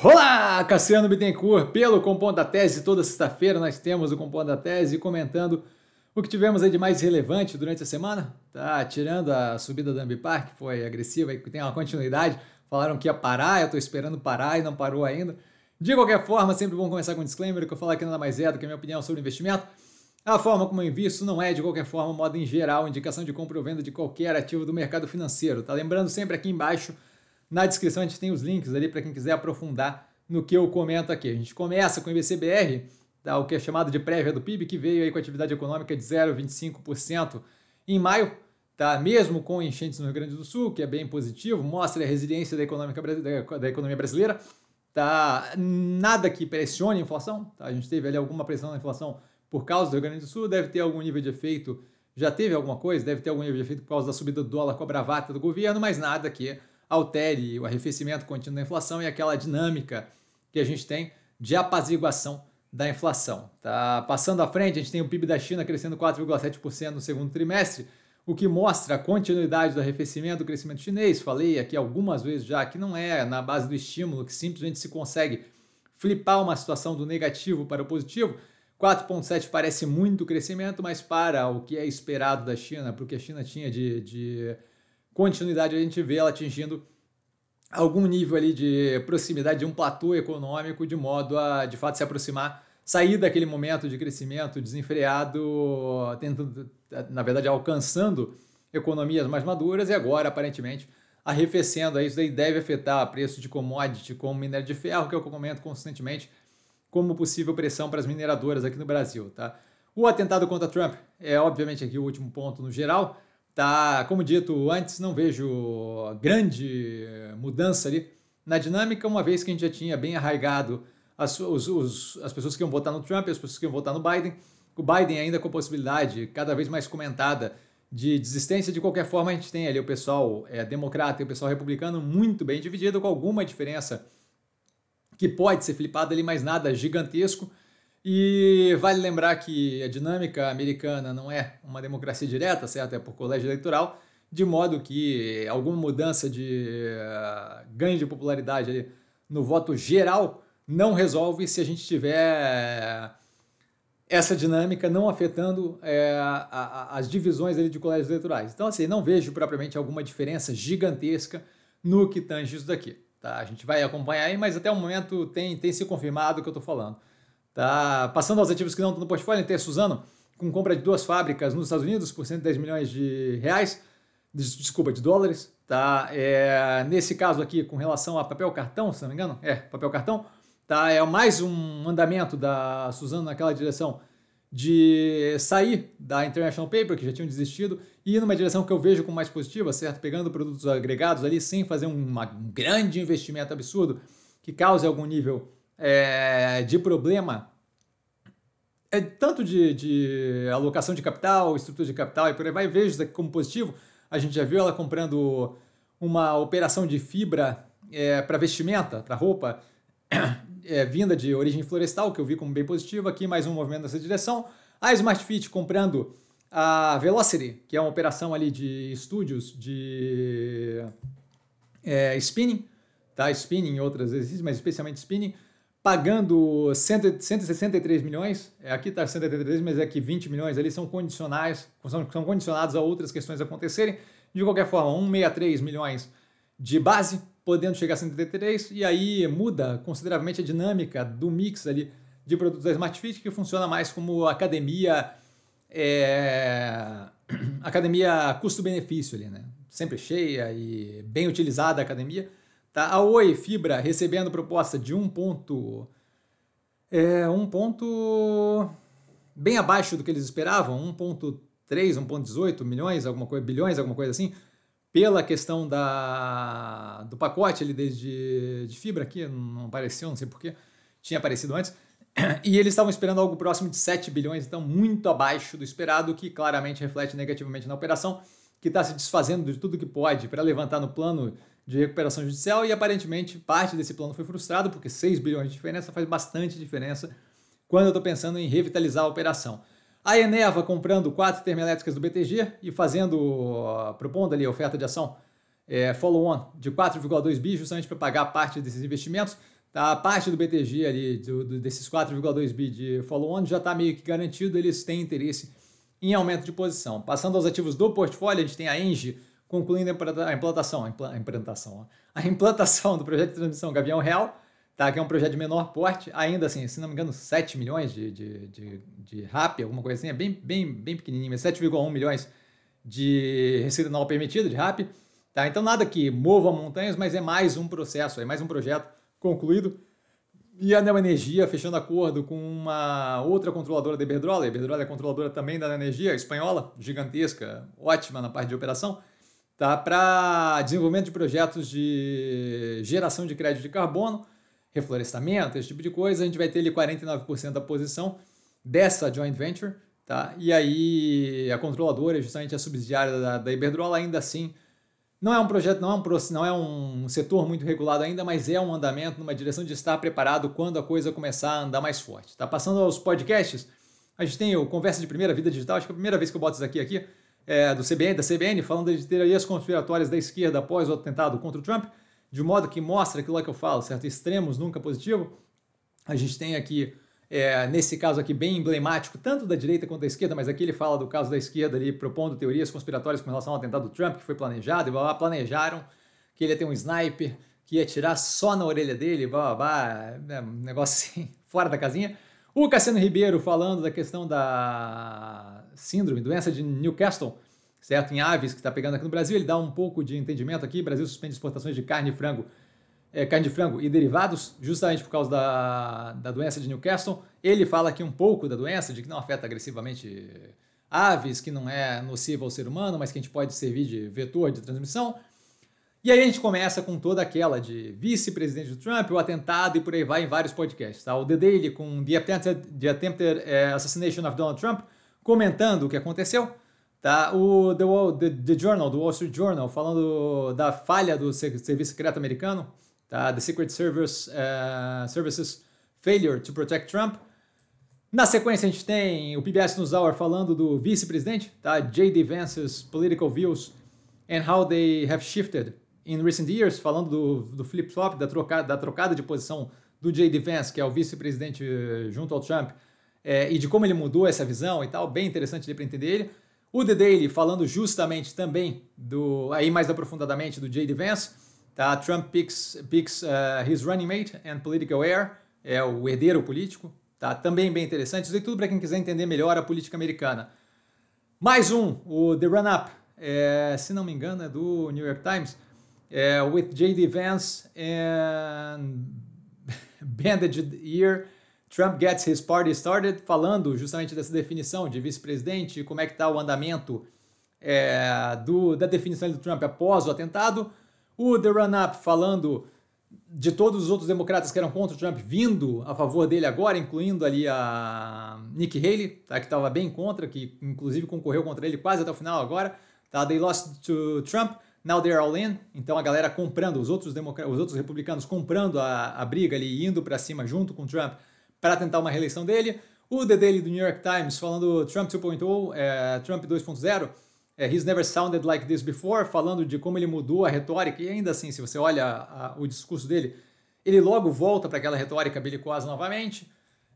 Olá, Cassiano Bittencourt, pelo Compondo da Tese. Toda sexta-feira nós temos o Compondo da Tese comentando o que tivemos aí de mais relevante durante a semana. Tá tirando a subida da Ambipar, que foi agressiva e que tem uma continuidade. Falaram que ia parar, eu estou esperando parar e não parou ainda. De qualquer forma, sempre bom começar com um disclaimer, que eu falar aqui nada mais é do que a minha opinião sobre investimento. A forma como eu invisto não é, de qualquer forma, modo em geral, indicação de compra ou venda de qualquer ativo do mercado financeiro. Tá lembrando sempre aqui embaixo na descrição a gente tem os links ali para quem quiser aprofundar no que eu comento aqui. A gente começa com o IBCBR, tá, o que é chamado de prévia do PIB, que veio aí com atividade econômica de 0,25% em maio, tá, mesmo com enchentes no Rio Grande do Sul, que é bem positivo, mostra a resiliência da, econômica, da economia brasileira. Tá, nada que pressione a inflação. Tá, a gente teve ali alguma pressão na inflação por causa do Rio Grande do Sul, deve ter algum nível de efeito, já teve alguma coisa, deve ter algum nível de efeito por causa da subida do dólar com a bravata do governo, mas nada que altere o arrefecimento contínuo da inflação e aquela dinâmica que a gente tem de apaziguação da inflação. Tá? Passando à frente, a gente tem o PIB da China crescendo 4,7% no segundo trimestre, o que mostra a continuidade do arrefecimento do crescimento chinês. Falei aqui algumas vezes já que não é na base do estímulo que simplesmente se consegue flipar uma situação do negativo para o positivo. 4,7 parece muito crescimento, mas para o que é esperado da China, porque a China tinha de, de continuidade a gente vê ela atingindo algum nível ali de proximidade de um platô econômico de modo a de fato se aproximar, sair daquele momento de crescimento desenfreado, tentando, na verdade, alcançando economias mais maduras e agora aparentemente arrefecendo. Isso daí deve afetar preço de commodity como minério de ferro, é que eu comento constantemente como possível pressão para as mineradoras aqui no Brasil, tá? O atentado contra Trump é obviamente aqui o último ponto no geral Tá, como dito antes, não vejo grande mudança ali na dinâmica, uma vez que a gente já tinha bem arraigado as, os, os, as pessoas que iam votar no Trump, as pessoas que iam votar no Biden. O Biden ainda com a possibilidade cada vez mais comentada de desistência. De qualquer forma, a gente tem ali o pessoal é, democrata e o pessoal republicano muito bem dividido, com alguma diferença que pode ser flipada ali, mas nada gigantesco. E vale lembrar que a dinâmica americana não é uma democracia direta, certo? É por colégio eleitoral, de modo que alguma mudança de eh, ganho de popularidade no voto geral não resolve se a gente tiver essa dinâmica não afetando é, a, a, as divisões ali de colégios eleitorais. Então, assim, não vejo propriamente alguma diferença gigantesca no que tange isso daqui. Tá? A gente vai acompanhar aí, mas até o momento tem, tem se confirmado o que eu estou falando. Tá passando aos ativos que não estão no portfólio, tem a Suzano com compra de duas fábricas nos Estados Unidos por 110 milhões de reais, desculpa, de dólares. Tá? É, nesse caso aqui, com relação a papel cartão, se não me engano, é, papel cartão, tá? é mais um andamento da Suzano naquela direção de sair da International Paper, que já tinham desistido, e ir numa direção que eu vejo como mais positiva, certo? Pegando produtos agregados ali sem fazer uma, um grande investimento absurdo que cause algum nível é, de problema, é tanto de, de, alocação de capital, estrutura de capital e por aí vai, vejo isso aqui como positivo. A gente já viu ela comprando uma operação de fibra é, para vestimenta, para roupa, é, vinda de origem florestal, que eu vi como bem positivo. Aqui mais um movimento nessa direção. A Smartfit comprando a Velocity, que é uma operação ali de estúdios de é, spinning, tá? spinning e outras vezes mas especialmente spinning pagando 100, 163 milhões, é, aqui está 183, mas é que 20 milhões ali são condicionais, são, são condicionados a outras questões acontecerem. De qualquer forma, 163 milhões de base, podendo chegar a 133, e aí muda consideravelmente a dinâmica do mix ali de produtos da Smartfit, que funciona mais como academia, é, academia custo-benefício ali, né? Sempre cheia e bem utilizada a academia, Tá? A Oi Fibra recebendo proposta de um ponto. É, um ponto. bem abaixo do que eles esperavam, 1,3, 1,18 milhões, alguma coisa, bilhões, alguma coisa assim, pela questão da, do pacote ali desde de fibra aqui, não apareceu, não sei porquê, tinha aparecido antes. E eles estavam esperando algo próximo de 7 bilhões, então muito abaixo do esperado, que claramente reflete negativamente na operação, que está se desfazendo de tudo que pode para levantar no plano de recuperação judicial e aparentemente parte desse plano foi frustrado, porque 6 bilhões de diferença faz bastante diferença quando eu estou pensando em revitalizar a operação. A Eneva comprando quatro termoelétricas do BTG e fazendo, propondo ali a oferta de ação é, follow-on de 4,2 bi, justamente para pagar parte desses investimentos. Tá? A parte do BTG ali, do, do, desses 4,2 bi de follow-on, já está meio que garantido, eles têm interesse em aumento de posição. Passando aos ativos do portfólio, a gente tem a Engie concluindo a implantação, a implantação, a implantação do projeto de transmissão Gavião Real, tá? que é um projeto de menor porte, ainda assim, se não me engano, 7 milhões de, de, de, de RAP, alguma coisa assim, é bem, bem, bem pequenininho, 7,1 milhões de receita não permitida de RAP. Tá? Então nada que mova montanhas, mas é mais um processo, é mais um projeto concluído. E a Neo Energia fechando acordo com uma outra controladora da Iberdrola, a Iberdrola é controladora também da Neo Energia, espanhola, gigantesca, ótima na parte de operação, tá? para desenvolvimento de projetos de geração de crédito de carbono, reflorestamento, esse tipo de coisa. A gente vai ter ali 49% da posição dessa joint venture. Tá? E aí a controladora, justamente a subsidiária da, da Iberdrola, ainda assim não é um projeto, não é um, não é um setor muito regulado ainda, mas é um andamento numa direção de estar preparado quando a coisa começar a andar mais forte. Tá passando aos podcasts, a gente tem o Conversa de Primeira Vida Digital, acho que é a primeira vez que eu boto isso aqui, aqui é, do CBN, da CBN, falando de teorias conspiratórias da esquerda após o atentado contra o Trump, de modo que mostra aquilo que eu falo, certo? Extremos nunca positivo. A gente tem aqui, é, nesse caso aqui, bem emblemático, tanto da direita quanto da esquerda, mas aqui ele fala do caso da esquerda ali, propondo teorias conspiratórias com relação ao atentado do Trump, que foi planejado, e blá, blá, planejaram que ele ia ter um sniper que ia tirar só na orelha dele, blá, blá, blá é um negócio assim, fora da casinha. O Cassiano Ribeiro falando da questão da síndrome, doença de Newcastle, certo? Em aves que está pegando aqui no Brasil, ele dá um pouco de entendimento aqui. Brasil suspende exportações de carne e frango, é, carne de frango e derivados, justamente por causa da, da doença de Newcastle. Ele fala aqui um pouco da doença, de que não afeta agressivamente aves, que não é nociva ao ser humano, mas que a gente pode servir de vetor de transmissão. E aí a gente começa com toda aquela de vice-presidente do Trump, o atentado e por aí vai em vários podcasts. Tá? O The Daily com The Attempted, The Attempted é, Assassination of Donald Trump, comentando o que aconteceu. Tá? O The, Wall, The, The Journal, do Wall Street Journal, falando da falha do Serviço Secreto Americano, tá? The Secret Service, uh, Services Failure to Protect Trump. Na sequência, a gente tem o PBS News Hour falando do vice-presidente, tá? J.D. Vance's Political Views and How They Have Shifted in Recent Years, falando do, do flip-flop, da trocada, da trocada de posição do J.D. Vance, que é o vice-presidente eh, junto ao Trump, é, e de como ele mudou essa visão e tal, bem interessante para entender ele. O The Daily falando justamente também do aí mais aprofundadamente do J.D. Vance, tá? Trump picks, picks uh, his running mate and political heir, é o herdeiro político, tá? Também bem interessante. Isso tudo para quem quiser entender melhor a política americana. Mais um, o The Run Up, é, se não me engano é do New York Times, é, with J.D. Vance and bandaged ear Trump gets his party started, falando justamente dessa definição de vice-presidente, como é que está o andamento é, do, da definição do Trump após o atentado. O The Run-Up falando de todos os outros democratas que eram contra o Trump vindo a favor dele agora, incluindo ali a Nikki Haley, tá, que estava bem contra, que inclusive concorreu contra ele quase até o final agora. Tá, they lost to Trump, now they're all in. Então a galera comprando, os outros, democr, os outros republicanos comprando a, a briga ali, indo para cima junto com Trump para tentar uma reeleição dele. O The Daily do New York Times falando Trump 2.0, é, Trump 2.0, é, he's never sounded like this before, falando de como ele mudou a retórica. E ainda assim, se você olha a, a, o discurso dele, ele logo volta para aquela retórica belicosa novamente.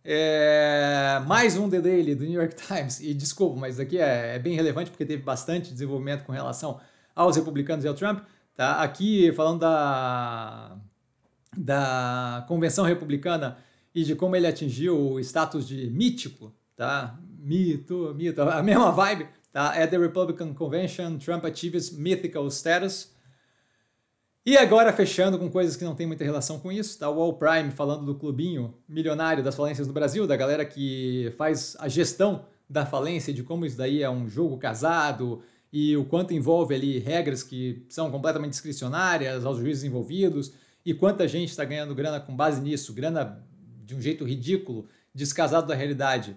É, mais um The Daily do New York Times, e desculpa, mas aqui é, é, bem relevante porque teve bastante desenvolvimento com relação aos republicanos e ao Trump. Tá? Aqui falando da, da convenção republicana e de como ele atingiu o status de mítico, tá? Mito, mito, a mesma vibe, tá? At the Republican Convention, Trump achieves mythical status. E agora, fechando com coisas que não tem muita relação com isso, tá? O All Prime falando do clubinho milionário das falências do Brasil, da galera que faz a gestão da falência, de como isso daí é um jogo casado e o quanto envolve ali regras que são completamente discricionárias aos juízes envolvidos e quanta gente está ganhando grana com base nisso, grana de um jeito ridículo, descasado da realidade,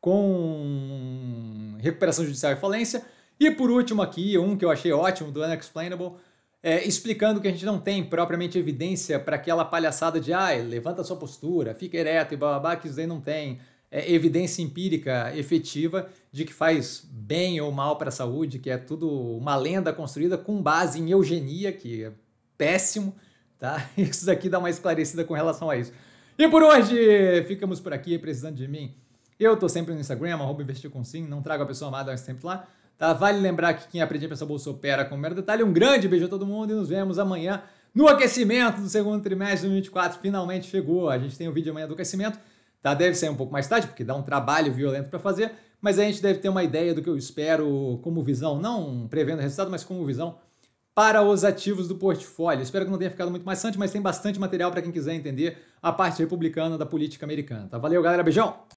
com recuperação judicial e falência. E por último aqui, um que eu achei ótimo do Unexplainable, é, explicando que a gente não tem propriamente evidência para aquela palhaçada de ah, levanta sua postura, fica ereto e blá, blá, blá que isso daí não tem é, evidência empírica efetiva de que faz bem ou mal para a saúde, que é tudo uma lenda construída com base em eugenia, que é péssimo, tá? Isso daqui dá uma esclarecida com relação a isso. E por hoje, ficamos por aqui, precisando de mim. Eu tô sempre no Instagram, arroba investirconsim, não trago a pessoa amada, mas sempre lá. Tá? Vale lembrar que quem aprende a pensar bolsa opera com o mero detalhe. Um grande beijo a todo mundo e nos vemos amanhã no aquecimento do segundo trimestre de 2024. Finalmente chegou, a gente tem o um vídeo amanhã do aquecimento. Tá? Deve sair um pouco mais tarde, porque dá um trabalho violento para fazer, mas a gente deve ter uma ideia do que eu espero como visão, não prevendo resultado, mas como visão para os ativos do portfólio. Espero que não tenha ficado muito maçante, mas tem bastante material para quem quiser entender a parte republicana da política americana. Tá? Valeu, galera. Beijão!